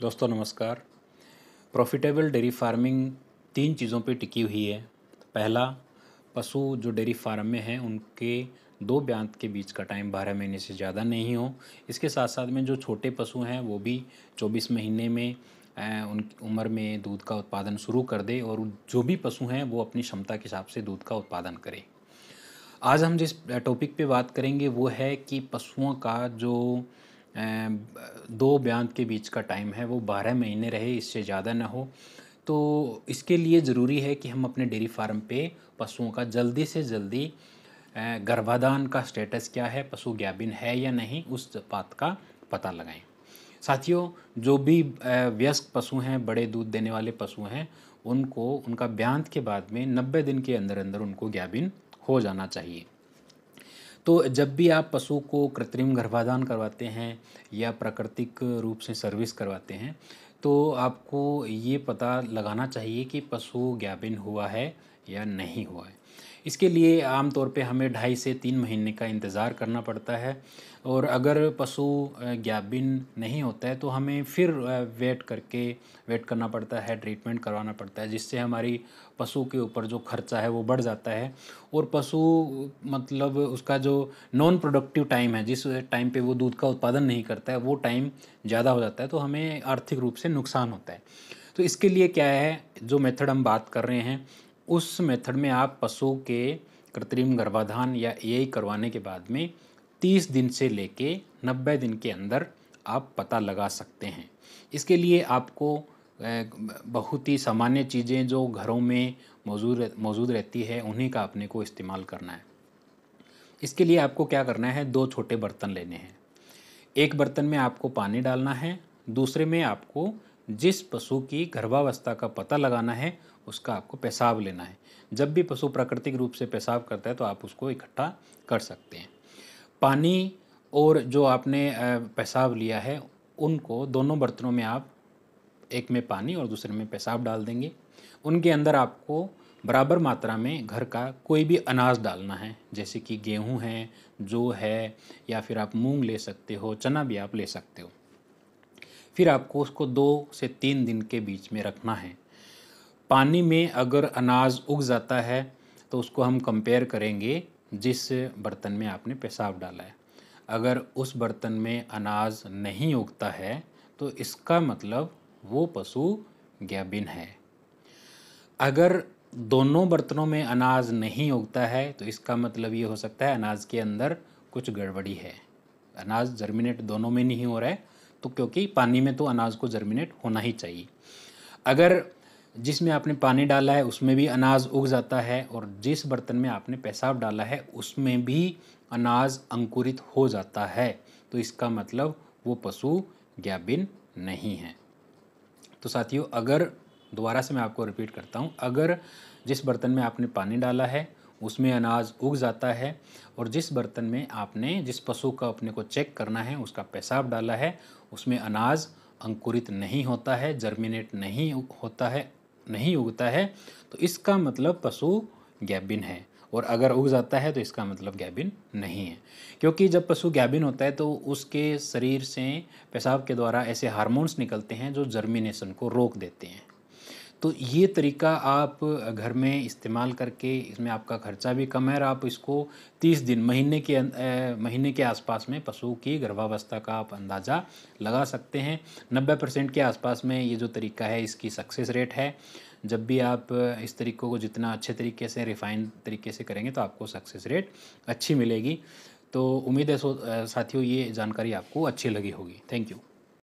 दोस्तों नमस्कार profitable dairy farming तीन चीज़ों पे टिकी हुई है पहला पशु जो डेयरी फार्म में हैं उनके दो ब्यांत के बीच का टाइम बारह महीने से ज़्यादा नहीं हो इसके साथ साथ में जो छोटे पशु हैं वो भी चौबीस महीने में उन उम्र में दूध का उत्पादन शुरू कर दे और जो भी पशु हैं वो अपनी क्षमता के हिसाब से दूध का उत्पादन करें आज हम जिस टॉपिक पे बात करेंगे वो है कि पशुओं का जो दो बयान के बीच का टाइम है वो बारह महीने रहे इससे ज़्यादा ना हो तो इसके लिए ज़रूरी है कि हम अपने डेयरी फार्म पे पशुओं का जल्दी से जल्दी गर्भाधान का स्टेटस क्या है पशु ग्याबिन है या नहीं उस बात का पता लगाएं साथियों जो भी व्यस्क पशु हैं बड़े दूध देने वाले पशु हैं उनको उनका ब्यांत के बाद में नब्बे दिन के अंदर अंदर उनको ग्याबिन हो जाना चाहिए तो जब भी आप पशु को कृत्रिम गर्भाधान करवाते हैं या प्राकृतिक रूप से सर्विस करवाते हैं तो आपको ये पता लगाना चाहिए कि पशु ज्ञापिन हुआ है या नहीं हुआ है इसके लिए आमतौर पे हमें ढाई से तीन महीने का इंतज़ार करना पड़ता है और अगर पशु ग्याबिन नहीं होता है तो हमें फिर वेट करके वेट करना पड़ता है ट्रीटमेंट करवाना पड़ता है जिससे हमारी पशु के ऊपर जो खर्चा है वो बढ़ जाता है और पशु मतलब उसका जो नॉन प्रोडक्टिव टाइम है जिस टाइम पे वो दूध का उत्पादन नहीं करता है वो टाइम ज़्यादा हो जाता है तो हमें आर्थिक रूप से नुकसान होता है तो इसके लिए क्या है जो मेथड हम बात कर रहे हैं उस मेथड में आप पशु के कृत्रिम गर्भाधान या ए करवाने के बाद में तीस दिन से लेके नब्बे दिन के अंदर आप पता लगा सकते हैं इसके लिए आपको बहुत ही सामान्य चीज़ें जो घरों में मौजूद मौजूद रहती है उन्हीं का अपने को इस्तेमाल करना है इसके लिए आपको क्या करना है दो छोटे बर्तन लेने हैं एक बर्तन में आपको पानी डालना है दूसरे में आपको जिस पशु की गर्भावस्था का पता लगाना है उसका आपको पेशाब लेना है जब भी पशु प्राकृतिक रूप से पेशाब करता है तो आप उसको इकट्ठा कर सकते हैं पानी और जो आपने पेशाब लिया है उनको दोनों बर्तनों में आप एक में पानी और दूसरे में पेशाब डाल देंगे उनके अंदर आपको बराबर मात्रा में घर का कोई भी अनाज डालना है जैसे कि गेहूं है जो है या फिर आप मूंग ले सकते हो चना भी आप ले सकते हो फिर आपको उसको दो से तीन दिन के बीच में रखना है पानी में अगर अनाज उग जाता है तो उसको हम कंपेयर करेंगे जिस बर्तन में आपने पेशाब डाला है अगर उस बर्तन में अनाज नहीं उगता है तो इसका मतलब वो पशु गैबिन है अगर दोनों बर्तनों में अनाज नहीं उगता है तो इसका मतलब ये हो सकता है अनाज के अंदर कुछ गड़बड़ी है अनाज जर्मिनेट दोनों में नहीं हो रहा है तो क्योंकि पानी में तो अनाज को जर्मिनेट होना ही चाहिए अगर जिसमें आपने पानी डाला है उसमें भी अनाज उग जाता है और जिस बर्तन में आपने पेशाब डाला है उसमें भी अनाज अंकुरित हो जाता है तो इसका मतलब वो पशु ज्ञाबिन नहीं है तो साथियों अगर दोबारा से मैं आपको रिपीट करता हूँ अगर जिस बर्तन में आपने पानी डाला है उसमें अनाज उग जाता है और जिस बर्तन में आपने जिस पशु का अपने को चेक करना है उसका पेशाब डाला है उसमें अनाज अंकुरित नहीं होता है जर्मिनेट नहीं होता है नहीं उगता है तो इसका मतलब पशु गैबिन है और अगर उग जाता है तो इसका मतलब गैबिन नहीं है क्योंकि जब पशु गैबिन होता है तो उसके शरीर से पेशाब के द्वारा ऐसे हार्मोन्स निकलते हैं जो जर्मिनेशन को रोक देते हैं तो ये तरीका आप घर में इस्तेमाल करके इसमें आपका खर्चा भी कम है और आप इसको तीस दिन महीने के अं, महीने के आसपास में पशु की गर्भावस्था का आप अंदाज़ा लगा सकते हैं नब्बे परसेंट के आसपास में ये जो तरीका है इसकी सक्सेस रेट है जब भी आप इस तरीक़ों को जितना अच्छे तरीके से रिफ़ाइन तरीके से करेंगे तो आपको सक्सेस रेट अच्छी मिलेगी तो उम्मीद है साथियों ये जानकारी आपको अच्छी लगी होगी थैंक यू